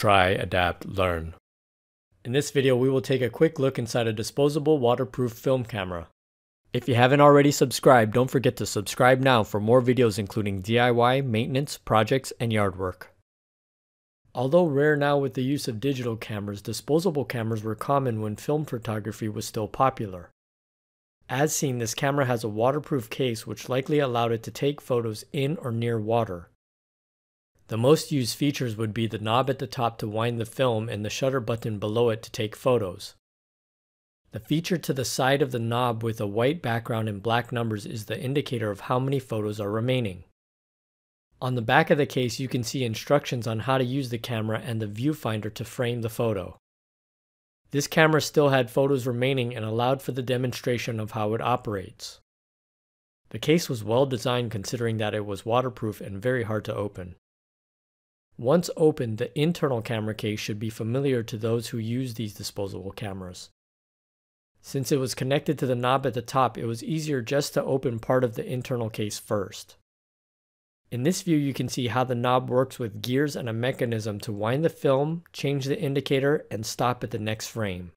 try, adapt, learn. In this video, we will take a quick look inside a disposable waterproof film camera. If you haven't already subscribed, don't forget to subscribe now for more videos including DIY, maintenance, projects, and yard work. Although rare now with the use of digital cameras, disposable cameras were common when film photography was still popular. As seen, this camera has a waterproof case which likely allowed it to take photos in or near water. The most used features would be the knob at the top to wind the film and the shutter button below it to take photos. The feature to the side of the knob with a white background and black numbers is the indicator of how many photos are remaining. On the back of the case you can see instructions on how to use the camera and the viewfinder to frame the photo. This camera still had photos remaining and allowed for the demonstration of how it operates. The case was well designed considering that it was waterproof and very hard to open. Once opened, the internal camera case should be familiar to those who use these disposable cameras. Since it was connected to the knob at the top, it was easier just to open part of the internal case first. In this view, you can see how the knob works with gears and a mechanism to wind the film, change the indicator, and stop at the next frame.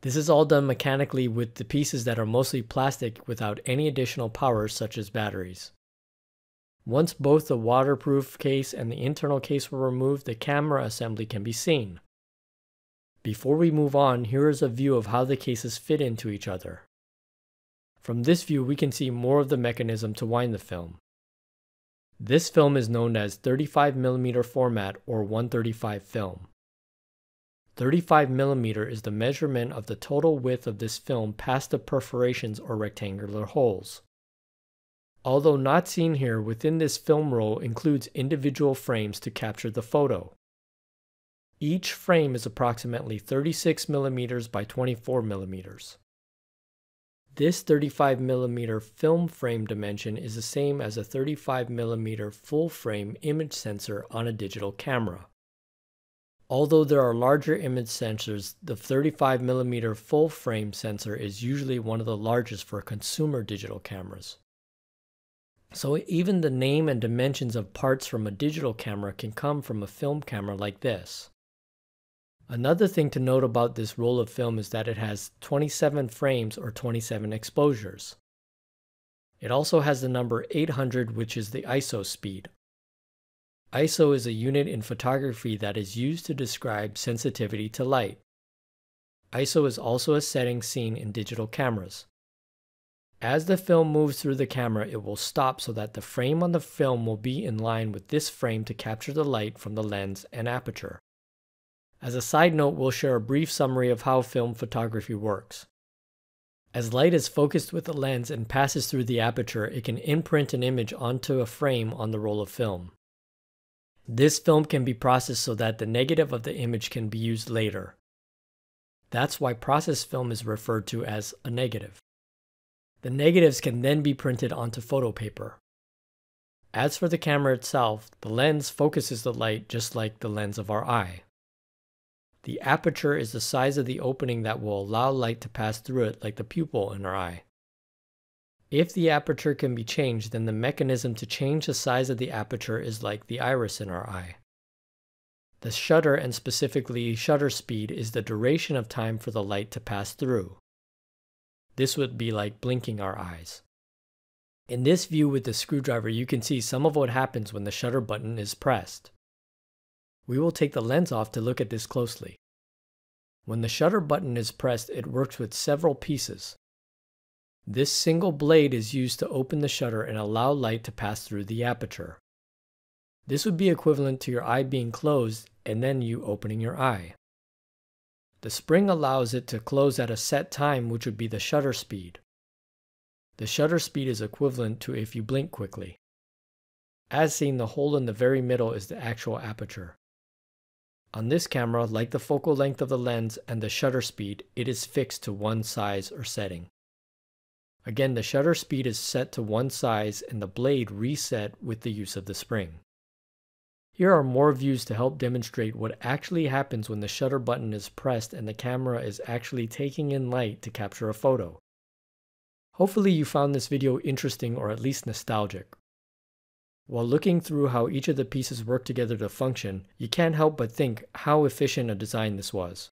This is all done mechanically with the pieces that are mostly plastic without any additional power such as batteries. Once both the waterproof case and the internal case were removed, the camera assembly can be seen. Before we move on, here is a view of how the cases fit into each other. From this view, we can see more of the mechanism to wind the film. This film is known as 35mm format or 135 film. 35mm is the measurement of the total width of this film past the perforations or rectangular holes although not seen here within this film roll includes individual frames to capture the photo. Each frame is approximately 36 millimeters by 24 millimeters. This 35 millimeter film frame dimension is the same as a 35 millimeter full frame image sensor on a digital camera. Although there are larger image sensors, the 35 millimeter full frame sensor is usually one of the largest for consumer digital cameras. So even the name and dimensions of parts from a digital camera can come from a film camera like this. Another thing to note about this roll of film is that it has 27 frames or 27 exposures. It also has the number 800 which is the ISO speed. ISO is a unit in photography that is used to describe sensitivity to light. ISO is also a setting seen in digital cameras. As the film moves through the camera, it will stop so that the frame on the film will be in line with this frame to capture the light from the lens and aperture. As a side note, we'll share a brief summary of how film photography works. As light is focused with the lens and passes through the aperture, it can imprint an image onto a frame on the roll of film. This film can be processed so that the negative of the image can be used later. That's why process film is referred to as a negative. The negatives can then be printed onto photo paper. As for the camera itself, the lens focuses the light just like the lens of our eye. The aperture is the size of the opening that will allow light to pass through it like the pupil in our eye. If the aperture can be changed, then the mechanism to change the size of the aperture is like the iris in our eye. The shutter, and specifically shutter speed, is the duration of time for the light to pass through. This would be like blinking our eyes. In this view with the screwdriver, you can see some of what happens when the shutter button is pressed. We will take the lens off to look at this closely. When the shutter button is pressed, it works with several pieces. This single blade is used to open the shutter and allow light to pass through the aperture. This would be equivalent to your eye being closed and then you opening your eye. The spring allows it to close at a set time, which would be the shutter speed. The shutter speed is equivalent to if you blink quickly. As seen, the hole in the very middle is the actual aperture. On this camera, like the focal length of the lens and the shutter speed, it is fixed to one size or setting. Again, the shutter speed is set to one size and the blade reset with the use of the spring. Here are more views to help demonstrate what actually happens when the shutter button is pressed and the camera is actually taking in light to capture a photo. Hopefully you found this video interesting or at least nostalgic. While looking through how each of the pieces work together to function, you can't help but think how efficient a design this was.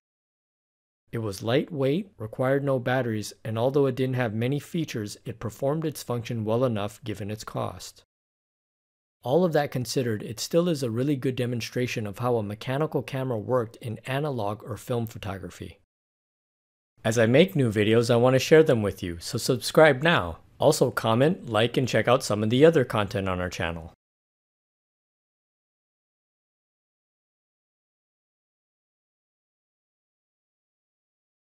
It was lightweight, required no batteries, and although it didn't have many features, it performed its function well enough given its cost. All of that considered, it still is a really good demonstration of how a mechanical camera worked in analog or film photography. As I make new videos, I want to share them with you, so subscribe now. Also comment, like, and check out some of the other content on our channel.